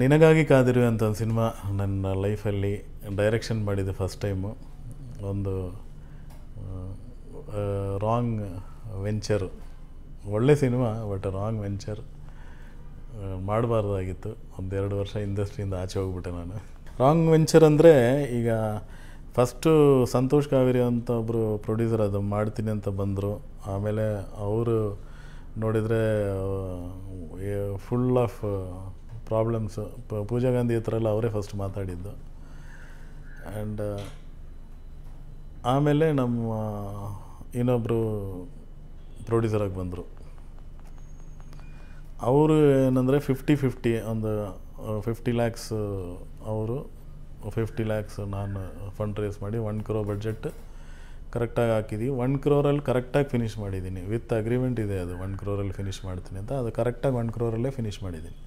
ನಿನಗಾಗಿ ಕಾದಿರು ಅಂತ ಒಂದು ಸಿನಿಮಾ ನನ್ನ ಲೈಫಲ್ಲಿ ಡೈರೆಕ್ಷನ್ ಮಾಡಿದ್ದು ಫಸ್ಟ್ ಟೈಮು ಒಂದು ರಾಂಗ್ ವೆಂಚರು ಒಳ್ಳೆ ಸಿನಿಮಾ ಬಟ್ ರಾಂಗ್ ವೆಂಚರ್ ಮಾಡಬಾರ್ದಾಗಿತ್ತು ಒಂದೆರಡು ವರ್ಷ ಇಂಡಸ್ಟ್ರಿಯಿಂದ ಆಚೆ ಹೋಗ್ಬಿಟ್ಟೆ ನಾನು ರಾಂಗ್ ವೆಂಚರ್ ಅಂದರೆ ಈಗ ಫಸ್ಟು ಸಂತೋಷ್ ಕಾವೇರಿ ಅಂತ ಒಬ್ಬರು ಪ್ರೊಡ್ಯೂಸರ್ ಅದು ಮಾಡ್ತೀನಿ ಅಂತ ಬಂದರು ಆಮೇಲೆ ಅವರು ನೋಡಿದರೆ full of problems Pooja Gandhi ಹತ್ರ ಎಲ್ಲ ಅವರೇ ಫಸ್ಟ್ ಮಾತಾಡಿದ್ದು ಆ್ಯಂಡ್ uh, ಆಮೇಲೆ ನಮ್ಮ uh, ಇನ್ನೊಬ್ಬರು ಪ್ರೊಡ್ಯೂಸರಾಗಿ ಬಂದರು ಅವರು ಏನಂದರೆ ಫಿಫ್ಟಿ ಫಿಫ್ಟಿ ಒಂದು ಫಿಫ್ಟಿ uh, ಲ್ಯಾಕ್ಸ್ ಅವರು ಫಿಫ್ಟಿ ಲ್ಯಾಕ್ಸ್ ನಾನು ಫಂಡ್ ರೇಸ್ ಮಾಡಿ ಒನ್ ಕ್ರೋ ಬಡ್ಜೆಟ್ ಕರೆಕ್ಟಾಗಿ ಹಾಕಿದ್ದೀವಿ ಒನ್ ಕ್ರೋರಲ್ಲಿ ಕರೆಕ್ಟಾಗಿ ಫಿನಿಷ್ ಮಾಡಿದ್ದೀನಿ ವಿತ್ ಅಗ್ರಿಮೆಂಟ್ ಇದೆ ಅದು ಒನ್ ಕ್ರೋರಲ್ಲಿ ಫಿನಿಷ್ ಮಾಡ್ತೀನಿ ಅಂತ ಅದು ಕರೆಕ್ಟಾಗಿ ಒನ್ ಕ್ರೋರಲ್ಲೇ ಫಿನಿಷ್ ಮಾಡಿದ್ದೀನಿ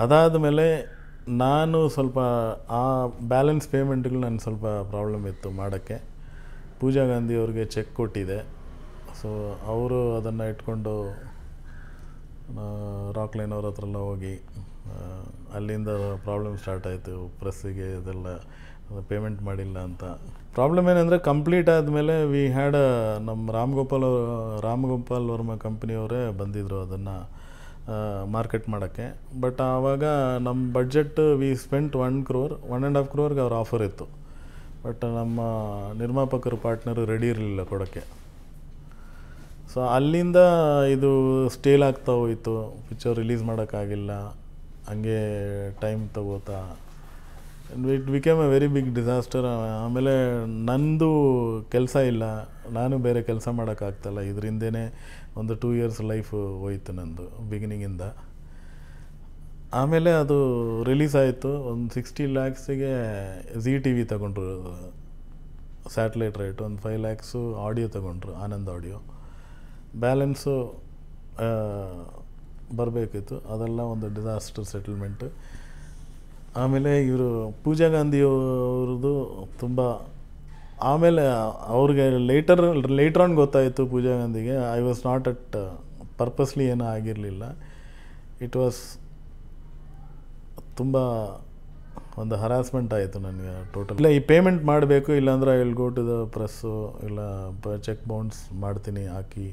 ಅದಾದ ಮೇಲೆ ನಾನು ಸ್ವಲ್ಪ ಆ ಬ್ಯಾಲೆನ್ಸ್ ಪೇಮೆಂಟ್ಗಳು ನನಗೆ ಸ್ವಲ್ಪ ಪ್ರಾಬ್ಲಮ್ ಇತ್ತು ಮಾಡೋಕ್ಕೆ ಪೂಜಾ ಗಾಂಧಿ ಅವ್ರಿಗೆ ಚೆಕ್ ಕೊಟ್ಟಿದೆ ಸೊ ಅವರು ಅದನ್ನು ಇಟ್ಕೊಂಡು ರಾಕ್ ಲೈನ್ ಅವ್ರ ಹತ್ರ ಎಲ್ಲ ಹೋಗಿ ಅಲ್ಲಿಂದ ಪ್ರಾಬ್ಲಮ್ ಸ್ಟಾರ್ಟ್ ಆಯಿತು ಪ್ರೆಸ್ಸಿಗೆ ಅದೆಲ್ಲ ಪೇಮೆಂಟ್ ಮಾಡಿಲ್ಲ ಅಂತ ಪ್ರಾಬ್ಲಮ್ ಏನಂದರೆ ಕಂಪ್ಲೀಟ್ ಆದಮೇಲೆ ವಿ ಹ್ಯಾಡ್ ನಮ್ಮ ರಾಮ್ ಗೋಪಾಲ್ ಅವರು ರಾಮ್ ಗೋಪಾಲ್ ವರ್ಮ ಕಂಪ್ನಿಯವರೇ ಬಂದಿದ್ದರು ಅದನ್ನು ಮಾರ್ಕೆಟ್ ಮಾಡೋಕ್ಕೆ ಬಟ್ ಆವಾಗ ನಮ್ಮ budget we spent one crore one and half ಕ್ರೋರ್ಗೆ ಅವ್ರ ಆಫರ್ ಇತ್ತು ಬಟ್ ನಮ್ಮ ನಿರ್ಮಾಪಕರು ಪಾರ್ಟ್ನರು ರೆಡಿ ಇರಲಿಲ್ಲ ಕೊಡೋಕ್ಕೆ ಸೊ ಅಲ್ಲಿಂದ ಇದು ಸ್ಟೇಲ್ ಆಗ್ತಾ ಹೋಯಿತು ಪಿಕ್ಚರ್ ರಿಲೀಸ್ ಮಾಡೋಕ್ಕಾಗಿಲ್ಲ ಹಂಗೆ ಟೈಮ್ ತಗೋತಾ it became a very big disaster ಆಮೇಲೆ ನಂದು ಕೆಲಸ ಇಲ್ಲ ನಾನು ಬೇರೆ ಕೆಲಸ ಮಾಡೋಕ್ಕಾಗ್ತಲ್ಲ ಇದರಿಂದೇ ಒಂದು ಟೂ ಇಯರ್ಸ್ ಲೈಫ್ ಹೋಯಿತು ನಂದು ಬಿಗಿನಿಂಗಿಂದ ಆಮೇಲೆ ಅದು ರಿಲೀಸ್ ಆಯಿತು ಒಂದು ಸಿಕ್ಸ್ಟಿ ಲ್ಯಾಕ್ಸಿಗೆ ಝಿ ಟಿ ವಿ ತಗೊಂಡ್ರು ಸ್ಯಾಟಲೈಟ್ ರೈಟ್ ಒಂದು ಫೈವ್ ಲ್ಯಾಕ್ಸು ಆಡಿಯೋ ತಗೊಂಡ್ರು ಆನಂದ್ ಆಡಿಯೋ ಬ್ಯಾಲೆನ್ಸು ಬರಬೇಕಿತ್ತು ಅದೆಲ್ಲ ಒಂದು ಡಿಸಾಸ್ಟರ್ ಸೆಟಲ್ಮೆಂಟು ಆಮೇಲೆ ಇವರು ಪೂಜಾ ಗಾಂಧಿ ಅವ್ರದ್ದು ತುಂಬ ಆಮೇಲೆ ಅವ್ರಿಗೆ ಲೇಟರ್ ಲೇಟರ್ ಆನ್ ಗೊತ್ತಾಯಿತು ಪೂಜಾ ಗಾಂಧಿಗೆ I was not at purposely ಏನೂ ಆಗಿರಲಿಲ್ಲ ಇಟ್ ವಾಸ್ ತುಂಬ ಒಂದು ಹರಾಸ್ಮೆಂಟ್ ಆಯಿತು ನನಗೆ ಟೋಟಲ್ ಇಲ್ಲ ಈ ಪೇಮೆಂಟ್ ಮಾಡಬೇಕು ಇಲ್ಲಾಂದ್ರೆ I will go to the press ಇಲ್ಲ ಚೆಕ್ ಬೌನ್ಸ್ ಮಾಡ್ತೀನಿ ಹಾಕಿ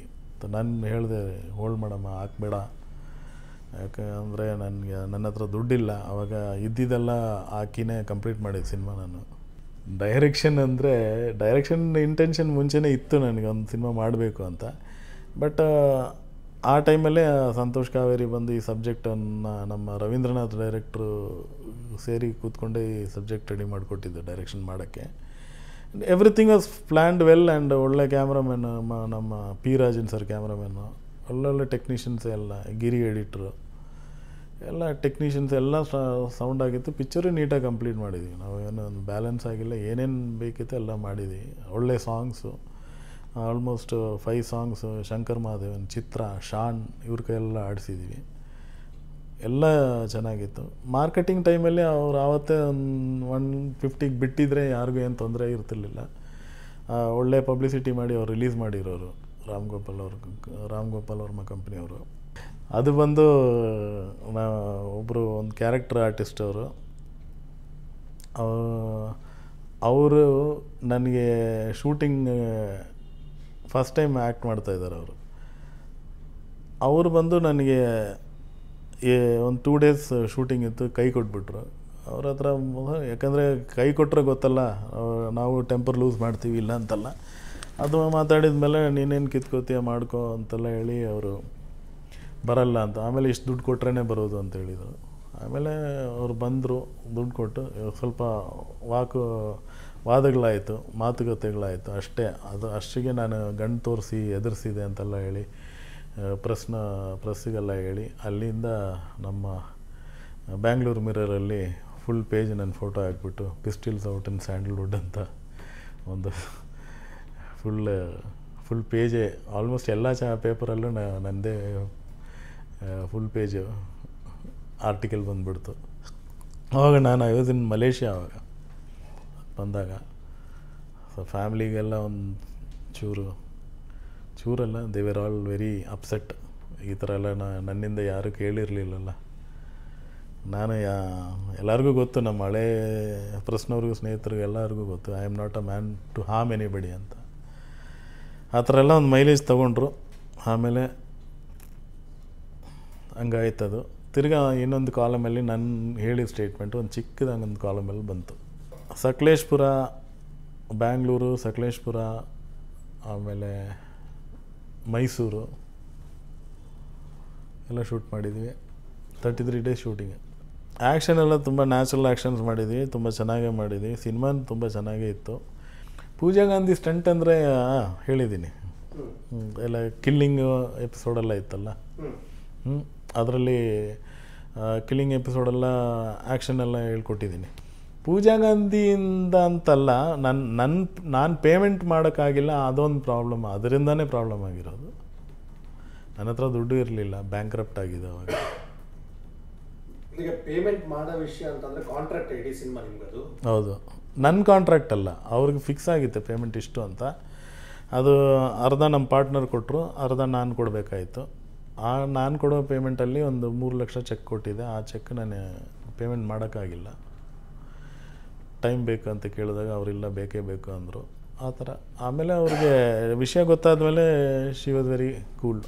ನಾನು ಹೇಳಿದೆ ಹೋಲ್ಡ್ ಮಾಡಮ್ಮ ಹಾಕ್ಬೇಡ ಯಾಕೆ ಅಂದರೆ ನನಗೆ ನನ್ನ ಹತ್ರ ದುಡ್ಡಿಲ್ಲ ಆವಾಗ ಇದ್ದಿದ್ದೆಲ್ಲ ಹಾಕಿನೇ ಕಂಪ್ಲೀಟ್ ಮಾಡಿದ್ದು ಸಿನಿಮಾ ನಾನು ಡೈರೆಕ್ಷನ್ ಅಂದರೆ ಡೈರೆಕ್ಷನ್ ಇಂಟೆನ್ಷನ್ ಮುಂಚೆನೇ ಇತ್ತು ನನಗೆ ಒಂದು ಸಿನಿಮಾ ಮಾಡಬೇಕು ಅಂತ ಬಟ್ ಆ ಟೈಮಲ್ಲೇ ಸಂತೋಷ್ ಕಾವೇರಿ ಬಂದು ಈ ಸಬ್ಜೆಕ್ಟನ್ನು ನಮ್ಮ ರವೀಂದ್ರನಾಥ್ ಡೈರೆಕ್ಟ್ರು ಸೇರಿ ಕೂತ್ಕೊಂಡೆ ಈ ಸಬ್ಜೆಕ್ಟ್ ರೆಡಿ ಮಾಡಿಕೊಟ್ಟಿದ್ದು ಡೈರೆಕ್ಷನ್ ಮಾಡೋಕ್ಕೆ everything was planned well and ಒಳ್ಳೆ ಮ ನಮ್ಮ ಪಿ ರಾಜನ್ ಸರ್ ಕ್ಯಾಮ್ರಾಮನ್ನು ಒಳ್ಳೊಳ್ಳೆ ಟೆಕ್ನಿಷಿಯನ್ಸ್ ಎಲ್ಲ ಗಿರಿ ಎಡಿಟ್ರು ಎಲ್ಲ ಟೆಕ್ನಿಷಿಯನ್ಸ್ ಎಲ್ಲ ಸೌಂಡ್ ಆಗಿತ್ತು ಪಿಕ್ಚರು ನೀಟಾಗಿ ಕಂಪ್ಲೀಟ್ ಮಾಡಿದ್ವಿ ನಾವು ಏನೋ ಒಂದು ಬ್ಯಾಲೆನ್ಸ್ ಆಗಿಲ್ಲ ಏನೇನು ಬೇಕಿತ್ತು ಎಲ್ಲ ಮಾಡಿದ್ವಿ ಒಳ್ಳೆ songs almost five songs Shankar Mahadevan Chitra Shaan ಇವ್ರ ಕೈಯೆಲ್ಲ ಆಡಿಸಿದ್ವಿ ಎಲ್ಲ ಚೆನ್ನಾಗಿತ್ತು ಮಾರ್ಕೆಟಿಂಗ್ ಟೈಮಲ್ಲಿ ಅವ್ರು ಆವತ್ತೇ ಒಂದು ಒನ್ ಫಿಫ್ಟಿಗೆ ಬಿಟ್ಟಿದ್ರೆ ಯಾರಿಗೂ ಏನು ತೊಂದರೆ ಇರ್ತಿರ್ಲಿಲ್ಲ ಒಳ್ಳೆ ಪಬ್ಲಿಸಿಟಿ ಮಾಡಿ ಅವ್ರು ರಿಲೀಸ್ ಮಾಡಿರೋರು ರಾಮ್ ಗೋಪಾಲ್ ಅವ್ರ ರಾಮ್ ಗೋಪಾಲ್ ವರ್ಮ ಕಂಪ್ನಿಯವರು ಅದು ಬಂದು ನಾ ಒಬ್ಬರು ಒಂದು ಕ್ಯಾರೆಕ್ಟರ್ ಆರ್ಟಿಸ್ಟ್ ಅವರು ಅವರು ನನಗೆ ಶೂಟಿಂಗ್ ಫಸ್ಟ್ ಟೈಮ್ ಆ್ಯಕ್ಟ್ ಮಾಡ್ತಾಯಿದ್ದಾರೆ ಅವರು ಅವರು ಬಂದು ನನಗೆ ಒಂದು ಟೂ ಡೇಸ್ ಶೂಟಿಂಗ್ ಇತ್ತು ಕೈ ಕೊಟ್ಬಿಟ್ರು ಅವ್ರ ಹತ್ರ ಯಾಕಂದರೆ ಕೈ ಕೊಟ್ಟರೆ ಗೊತ್ತಲ್ಲ ನಾವು ಟೆಂಪರ್ ಲೂಸ್ ಮಾಡ್ತೀವಿ ಇಲ್ಲ ಅಂತಲ್ಲ ಅದು ಮಾತಾಡಿದ ಮೇಲೆ ನೀನೇನು ಕಿತ್ಕೋತೀಯ ಮಾಡ್ಕೋ ಅಂತೆಲ್ಲ ಹೇಳಿ ಅವರು ಬರಲ್ಲ ಅಂತ ಆಮೇಲೆ ಇಷ್ಟು ದುಡ್ಡು ಕೊಟ್ರೇ ಬರೋದು ಅಂತ ಹೇಳಿದರು ಆಮೇಲೆ ಅವರು ಬಂದರು ದುಡ್ಡು ಕೊಟ್ಟು ಸ್ವಲ್ಪ ವಾಕು ವಾದಗಳಾಯಿತು ಮಾತುಕತೆಗಳಾಯಿತು ಅಷ್ಟೇ ಅದು ಅಷ್ಟಿಗೆ ನಾನು ಗಂಡು ತೋರಿಸಿ ಎದುರಿಸಿದೆ ಅಂತೆಲ್ಲ ಹೇಳಿ ಪ್ರಶ್ನ ಪ್ರೆಸ್ಸಿಗೆಲ್ಲ ಹೇಳಿ ಅಲ್ಲಿಂದ ನಮ್ಮ ಬ್ಯಾಂಗ್ಳೂರು ಮಿರರಲ್ಲಿ ಫುಲ್ ಪೇಜ್ ನನ್ನ ಫೋಟೋ ಹಾಕ್ಬಿಟ್ಟು ಪಿಸ್ಟಿಲ್ಸ್ ಔಟ್ ಇನ್ ಸ್ಯಾಂಡಲ್ವುಡ್ ಅಂತ ಒಂದು ಫುಲ್ ಫುಲ್ ಪೇಜೇ ಆಲ್ಮೋಸ್ಟ್ ಎಲ್ಲ ಚ ಪೇಪರಲ್ಲೂ ನನ್ನದೇ ಫುಲ್ ಪೇಜು ಆರ್ಟಿಕಲ್ ಬಂದುಬಿಡ್ತು ಆವಾಗ ನಾನು ಐ ಇನ್ ಮಲೇಷ್ಯಾ ಆವಾಗ ಬಂದಾಗ ಸೊ ಫ್ಯಾಮ್ಲಿಗೆಲ್ಲ ಒಂದು ಚೂರು ಚೂರಲ್ಲ they were all very upset ಈ ಥರ ಎಲ್ಲ ನನ್ನಿಂದ ಯಾರೂ ಕೇಳಿರಲಿಲ್ಲಲ್ಲ ನಾನು ಯಾ ಎಲ್ಲರಿಗೂ ಗೊತ್ತು ನಮ್ಮ ಹಳೆ ಪ್ರಶ್ನವ್ರಿಗೂ ಸ್ನೇಹಿತರಿಗೂ ಎಲ್ಲರಿಗೂ ಗೊತ್ತು I am not a man to harm anybody ಅಂತ ಆ ಥರ ಎಲ್ಲ ಒಂದು ಮೈಲೇಜ್ ತೊಗೊಂಡ್ರು ಆಮೇಲೆ ಅದು ತಿರ್ಗಾ ಇನ್ನೊಂದು ಕಾಲಮಲ್ಲಿ ನನ್ನ ಹೇಳಿದ ಸ್ಟೇಟ್ಮೆಂಟ್ ಒಂದು ಚಿಕ್ಕದಂಗೊಂದು ಹಂಗೊಂದು ಕಾಲಮಲ್ಲಿ ಬಂತು ಸಕಲೇಶ್ಪುರ ಬ್ಯಾಂಗ್ಳೂರು ಸಕಲೇಶ್ಪುರ ಆಮೇಲೆ ಮೈಸೂರು ಎಲ್ಲ ಶೂಟ್ ಮಾಡಿದ್ವಿ thirty three days shooting action ಎಲ್ಲ ತುಂಬ ನ್ಯಾಚುರಲ್ ಆ್ಯಕ್ಷನ್ಸ್ ಮಾಡಿದ್ವಿ ತುಂಬ ಚೆನ್ನಾಗೇ ಮಾಡಿದ್ವಿ ಸಿನಿಮಾ ತುಂಬ ಚೆನ್ನಾಗೇ ಇತ್ತು ಪೂಜಾ ಗಾಂಧಿ ಸ್ಟಂಟ್ ಅಂದರೆ ಹೇಳಿದ್ದೀನಿ ಎಲ್ಲ ಕಿಲ್ಲಿಂಗ್ ಎಪಿಸೋಡೆಲ್ಲ ಇತ್ತಲ್ಲ ಹ್ಞೂ ಅದರಲ್ಲಿ ಕಿಲ್ಲಿಂಗ್ ಎಪಿಸೋಡೆಲ್ಲ ಎಲ್ಲ ಹೇಳ್ಕೊಟ್ಟಿದ್ದೀನಿ ಪೂಜಾ ಗಾಂಧಿಯಿಂದ ಅಂತಲ್ಲ ನನ್ನ ನನ್ನ ನಾನು ಪೇಮೆಂಟ್ ಮಾಡೋಕ್ಕಾಗಿಲ್ಲ ಅದೊಂದು ಪ್ರಾಬ್ಲಮ್ ಅದರಿಂದನೇ ಪ್ರಾಬ್ಲಮ್ ಆಗಿರೋದು ನನ್ನ ಹತ್ರ ದುಡ್ಡು ಇರಲಿಲ್ಲ ಬ್ಯಾಂಕ್ರಪ್ಟ್ ಆಗಿದೆ ಅವಾಗ ಪೇಮೆಂಟ್ ಮಾಡೋ ವಿಷಯ ಅಂತಂದರೆ ಕಾಂಟ್ರಾಕ್ಟ್ ಸಿನಿಮಾ ನಿಮ್ಗದು ಹೌದು ನನ್ನ ಕಾಂಟ್ರಾಕ್ಟ್ ಅಲ್ಲ ಅವ್ರಿಗೆ ಫಿಕ್ಸ್ ಆಗಿತ್ತು ಪೇಮೆಂಟ್ ಇಷ್ಟು ಅಂತ ಅದು ಅರ್ಧ ನಮ್ಮ ಪಾರ್ಟ್ನರ್ ಕೊಟ್ಟರು ಅರ್ಧ ನಾನು ಕೊಡಬೇಕಾಯಿತು ಆ ನಾನು ಕೊಡೋ ಪೇಮೆಂಟಲ್ಲಿ ಒಂದು ಮೂರು ಲಕ್ಷ ಚೆಕ್ ಕೊಟ್ಟಿದೆ ಆ ಚೆಕ್ ನಾನು ಪೇಮೆಂಟ್ ಮಾಡೋಕ್ಕಾಗಿಲ್ಲ ಟೈಮ್ ಬೇಕು ಅಂತ ಕೇಳಿದಾಗ ಅವರಿಲ್ಲ ಬೇಕೇ ಬೇಕು ಅಂದರು ಆ ಥರ ಆಮೇಲೆ ಅವ್ರಿಗೆ ವಿಷಯ ಗೊತ್ತಾದ ಮೇಲೆ ಶಿ ವಾಸ್ ವೆರಿ ಕೂಲ್